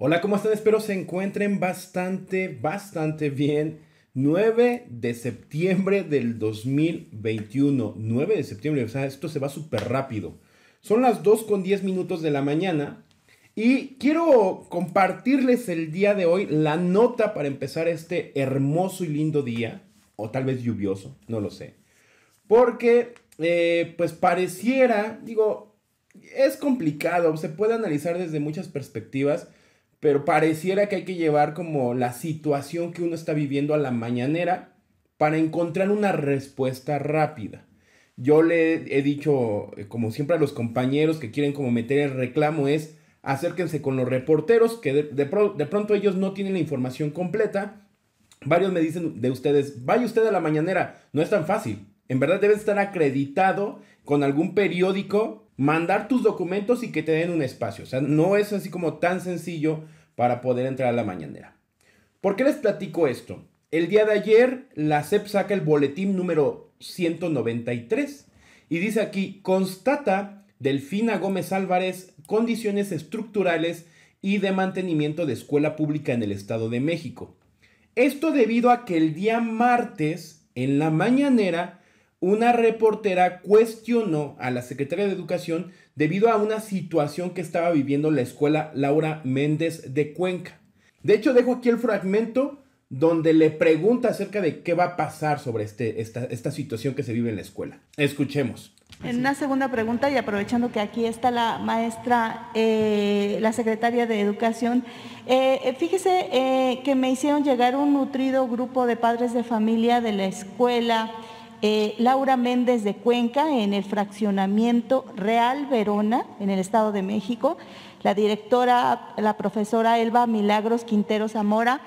Hola, ¿cómo están? Espero se encuentren bastante, bastante bien. 9 de septiembre del 2021. 9 de septiembre, o sea, esto se va súper rápido. Son las 2 con 10 minutos de la mañana. Y quiero compartirles el día de hoy la nota para empezar este hermoso y lindo día. O tal vez lluvioso, no lo sé. Porque, eh, pues pareciera, digo, es complicado, se puede analizar desde muchas perspectivas pero pareciera que hay que llevar como la situación que uno está viviendo a la mañanera para encontrar una respuesta rápida. Yo le he dicho, eh, como siempre a los compañeros que quieren como meter el reclamo, es acérquense con los reporteros, que de, pronto ellos no tienen la información completa. Varios me dicen de ustedes, vaya usted a la mañanera, no es tan fácil. En verdad debe estar acreditado con algún periódico mandar tus documentos y que te den un espacio. O sea, no es así como tan sencillo para poder entrar a la mañanera. ¿Por qué les platico esto? El día de ayer la CEP saca el boletín número 193 y dice aquí, constata Delfina Gómez Álvarez condiciones estructurales y de mantenimiento de escuela pública en el Estado de México. Esto debido a que el día martes, en la mañanera, una reportera cuestionó a la secretaria de Educación debido a una situación que estaba viviendo la escuela Laura Méndez de Cuenca. De hecho, dejo aquí el fragmento donde le pregunta acerca de qué va a pasar sobre este, esta, situación que se vive en la escuela. Escuchemos. En una segunda pregunta, y aprovechando que aquí está la maestra, eh, la secretaria de Educación, eh, eh, fíjese que me hicieron llegar un nutrido grupo de padres de familia de la escuela eh, Laura Méndez de Cuenca en el fraccionamiento Real Verona, en el Estado de México, la directora, la profesora Elba Milagros Quintero Zamora.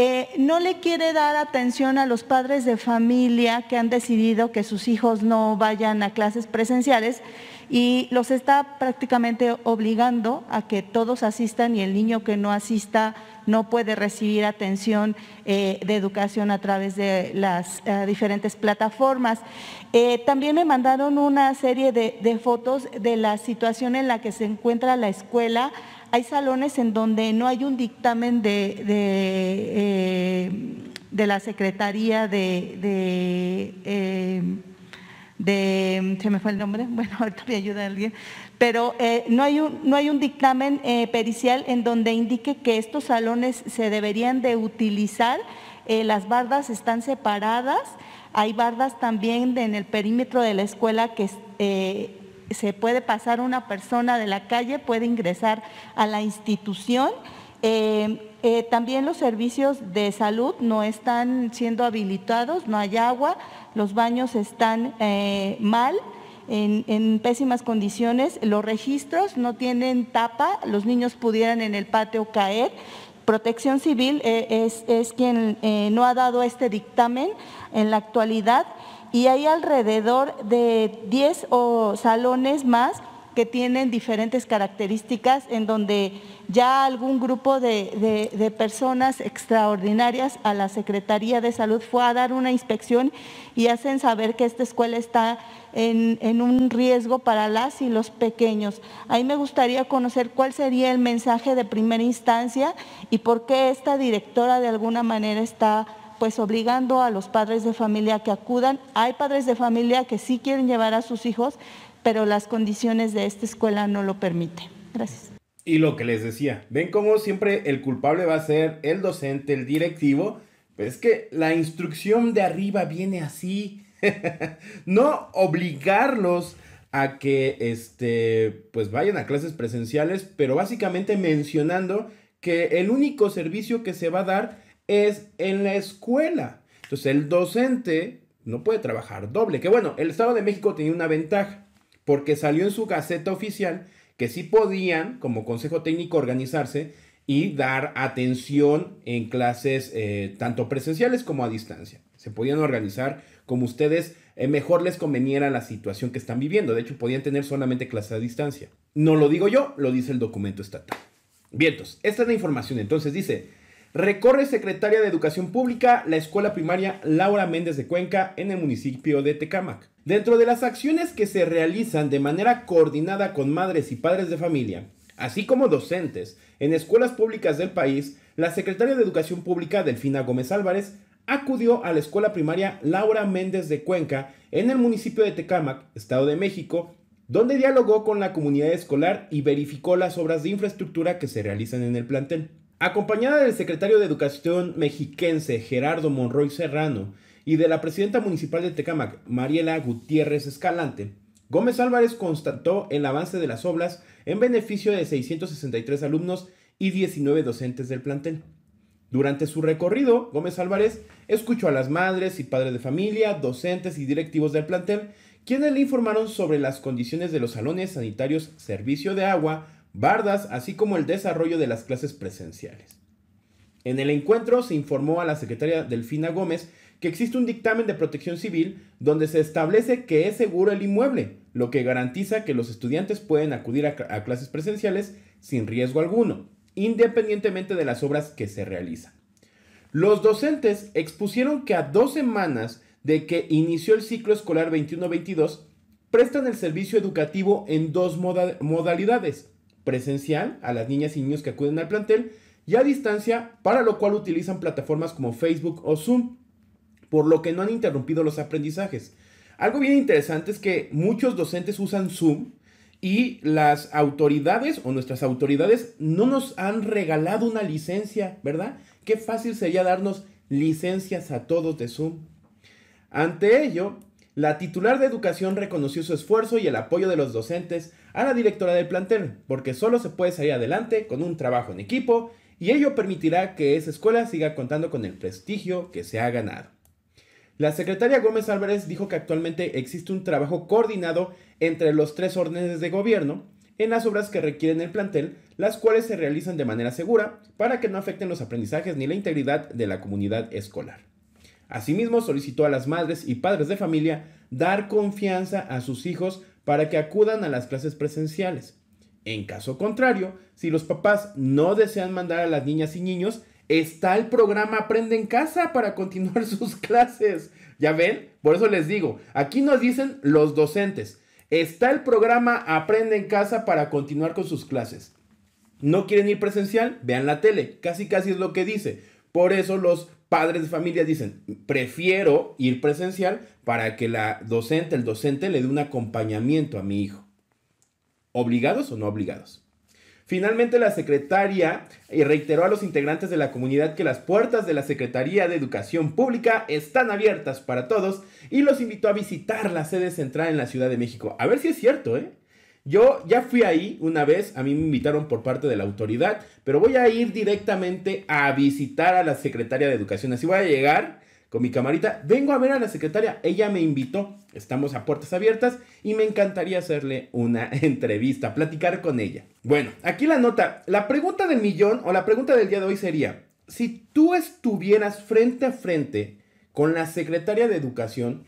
Eh, no le quiere dar atención a los padres de familia que han decidido que sus hijos no vayan a clases presenciales y los está prácticamente obligando a que todos asistan y el niño que no asista no puede recibir atención eh, de educación a través de las eh, diferentes plataformas. Eh, también me mandaron una serie de, fotos de la situación en la que se encuentra la escuela hay salones en donde no hay un dictamen de, de, la Secretaría de, de, se me fue el nombre, bueno, ahorita me ayuda alguien, pero eh, no, hay un, no hay un dictamen eh, pericial en donde indique que estos salones se deberían de utilizar, eh, las bardas están separadas, hay bardas también en el perímetro de la escuela que se puede pasar una persona de la calle, puede ingresar a la institución. también los servicios de salud no están siendo habilitados, no hay agua, los baños están eh, mal. En, pésimas condiciones, los registros no tienen tapa, los niños pudieran en el patio caer. Protección Civil eh, es, quien eh, no ha dado este dictamen en la actualidad y hay alrededor de 10 o salones más que tienen diferentes características en donde ya algún grupo de, personas extraordinarias a la Secretaría de Salud fue a dar una inspección y hacen saber que esta escuela está en, un riesgo para las y los pequeños. Ahí me gustaría conocer cuál sería el mensaje de primera instancia y por qué esta directora de alguna manera está pues obligando a los padres de familia que acudan. Hay padres de familia que sí quieren llevar a sus hijos, pero las condiciones de esta escuela no lo permiten. Gracias. Y lo que les decía, ven cómo siempre el culpable va a ser el docente, el directivo. Pues es que la instrucción de arriba viene así. no obligarlos a que este pues vayan a clases presenciales, pero básicamente mencionando que el único servicio que se va a dar es en la escuela. Entonces el docente no puede trabajar doble, que bueno, el Estado de México tenía una ventaja porque salió en su gaceta oficial que sí podían, como consejo técnico, organizarse y dar atención en clases eh, tanto presenciales como a distancia. Se podían organizar como ustedes eh, mejor les conveniera la situación que están viviendo. De hecho, podían tener solamente clases a distancia. No lo digo yo, lo dice el documento estatal. Vientos, esta es la información. Entonces dice, Recorre secretaria de Educación Pública la escuela primaria Laura Méndez de Cuenca en el municipio de Tecámac. Dentro de las acciones que se realizan de manera coordinada con madres y padres de familia, así como docentes en escuelas públicas del país, la secretaria de Educación Pública Delfina Gómez Álvarez acudió a la escuela primaria Laura Méndez de Cuenca en el municipio de Tecámac, Estado de México, donde dialogó con la comunidad escolar y verificó las obras de infraestructura que se realizan en el plantel. Acompañada del secretario de Educación mexiquense Gerardo Monroy Serrano y de la presidenta municipal de Tecámac, Mariela Gutiérrez Escalante, Gómez Álvarez constató el avance de las obras en beneficio de 663 alumnos y 19 docentes del plantel. Durante su recorrido, Gómez Álvarez escuchó a las madres y padres de familia, docentes y directivos del plantel, quienes le informaron sobre las condiciones de los salones sanitarios, servicio de agua, bardas, así como el desarrollo de las clases presenciales. En el encuentro se informó a la secretaria Delfina Gómez que existe un dictamen de protección civil donde se establece que es seguro el inmueble, lo que garantiza que los estudiantes pueden acudir a, clases presenciales sin riesgo alguno, independientemente de las obras que se realizan. Los docentes expusieron que a dos semanas de que inició el ciclo escolar 21-22, prestan el servicio educativo en dos modalidades, presencial a las niñas y niños que acuden al plantel y a distancia, para lo cual utilizan plataformas como Facebook o Zoom, por lo que no han interrumpido los aprendizajes. Algo bien interesante es que muchos docentes usan Zoom y las autoridades o nuestras autoridades no nos han regalado una licencia, ¿verdad? Qué fácil sería darnos licencias a todos de Zoom. Ante ello, la titular de educación reconoció su esfuerzo y el apoyo de los docentes a la directora del plantel, porque solo se puede salir adelante con un trabajo en equipo y ello permitirá que esa escuela siga contando con el prestigio que se ha ganado. La secretaria Gómez Álvarez dijo que actualmente existe un trabajo coordinado entre los tres órdenes de gobierno en las obras que requieren el plantel, las cuales se realizan de manera segura para que no afecten los aprendizajes ni la integridad de la comunidad escolar. Asimismo, solicitó a las madres y padres de familia dar confianza a sus hijos para que acudan a las clases presenciales. En caso contrario, si los papás no desean mandar a las niñas y niños, está el programa Aprende en casa para continuar sus clases. ¿Ya ven? Por eso les digo, aquí nos dicen los docentes, está el programa Aprende en casa para continuar con sus clases. ¿No quieren ir presencial? Vean la tele, casi casi es lo que dice. Por eso los padres de familia dicen, prefiero ir presencial para que la docente, el docente le dé un acompañamiento a mi hijo. ¿Obligados o no obligados? Finalmente, la secretaria eh, reiteró a los integrantes de la comunidad que las puertas de la Secretaría de Educación Pública están abiertas para todos y los invitó a visitar la sede central en la Ciudad de México. A ver si es cierto, ¿eh? Yo ya fui ahí una vez, a mí me invitaron por parte de la autoridad, pero voy a ir directamente a visitar a la secretaria de Educación. Así voy a llegar con mi camarita, vengo a ver a la secretaria, ella me invitó, estamos a puertas abiertas y me encantaría hacerle una entrevista, platicar con ella. Bueno, aquí la nota, la pregunta del millón o la pregunta del día de hoy sería, si tú estuvieras frente a frente con la secretaria de Educación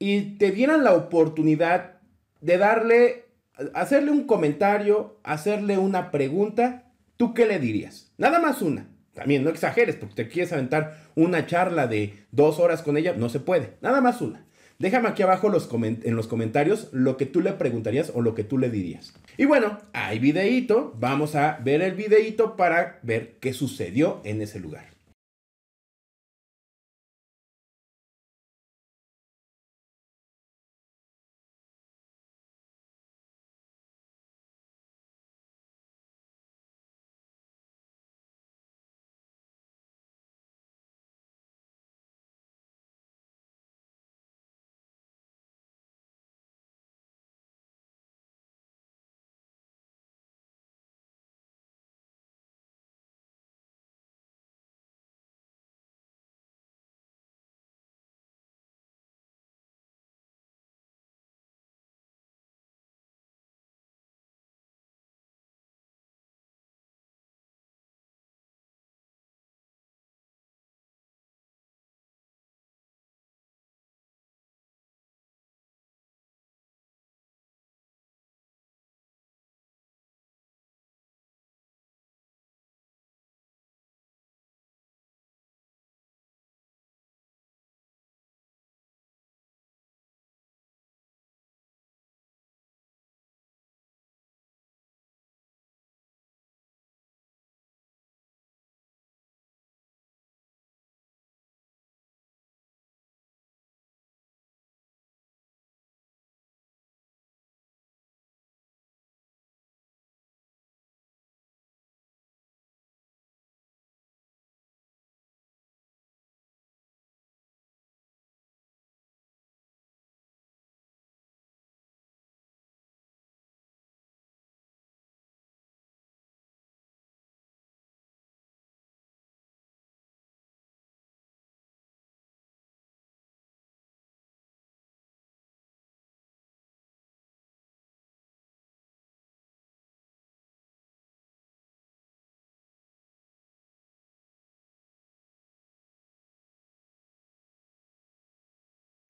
y te dieran la oportunidad de darle hacerle un comentario, hacerle una pregunta, ¿tú qué le dirías? Nada más una. También no exageres, porque te quieres aventar una charla de dos horas con ella, no se puede. Nada más una. Déjame aquí abajo los en los comentarios lo que tú le preguntarías o lo que tú le dirías. Y bueno, hay videíto, vamos a ver el videíto para ver qué sucedió en ese lugar.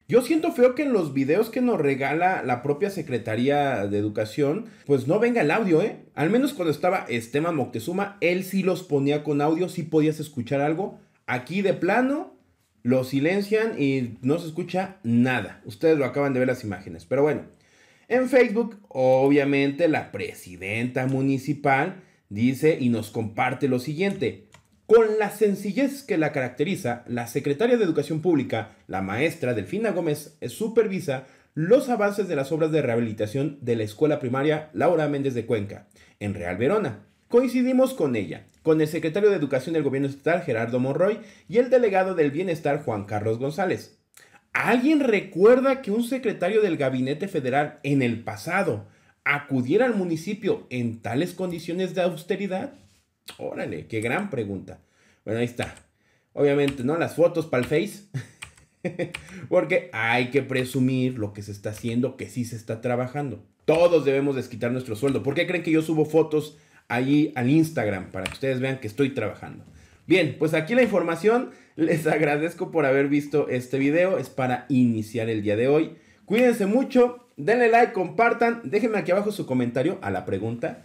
Yo siento feo que en los videos que nos regala la propia Secretaría de Educación, pues no venga el audio, ¿eh? Al menos cuando estaba Esteban Moctezuma, él sí los ponía con audio, sí podías escuchar algo. Aquí de plano, lo silencian y no se escucha nada. Ustedes lo acaban de ver las imágenes, pero bueno. En Facebook, obviamente, la presidenta municipal dice y nos comparte lo siguiente. Con la sencillez que la caracteriza, la secretaria de Educación Pública, la maestra Delfina Gómez, supervisa los avances de las obras de rehabilitación de la escuela primaria Laura Méndez de Cuenca, en Real Verona. Coincidimos con ella, con el secretario de Educación del Gobierno Estatal Gerardo Monroy y el delegado del Bienestar Juan Carlos González. ¿Alguien recuerda que un secretario del Gabinete Federal en el pasado acudiera al municipio en tales condiciones de austeridad? Órale, qué gran pregunta. Bueno, ahí está. Obviamente, ¿no? Las fotos para el Face. Porque hay que presumir lo que se está haciendo, que sí se está trabajando. Todos debemos desquitar nuestro sueldo. ¿Por qué creen que yo subo fotos allí al Instagram? Para que ustedes vean que estoy trabajando. Bien, pues aquí la información. Les agradezco por haber visto este video. Es para iniciar el día de hoy. Cuídense mucho. Denle like, compartan. Déjenme aquí abajo su comentario a la pregunta.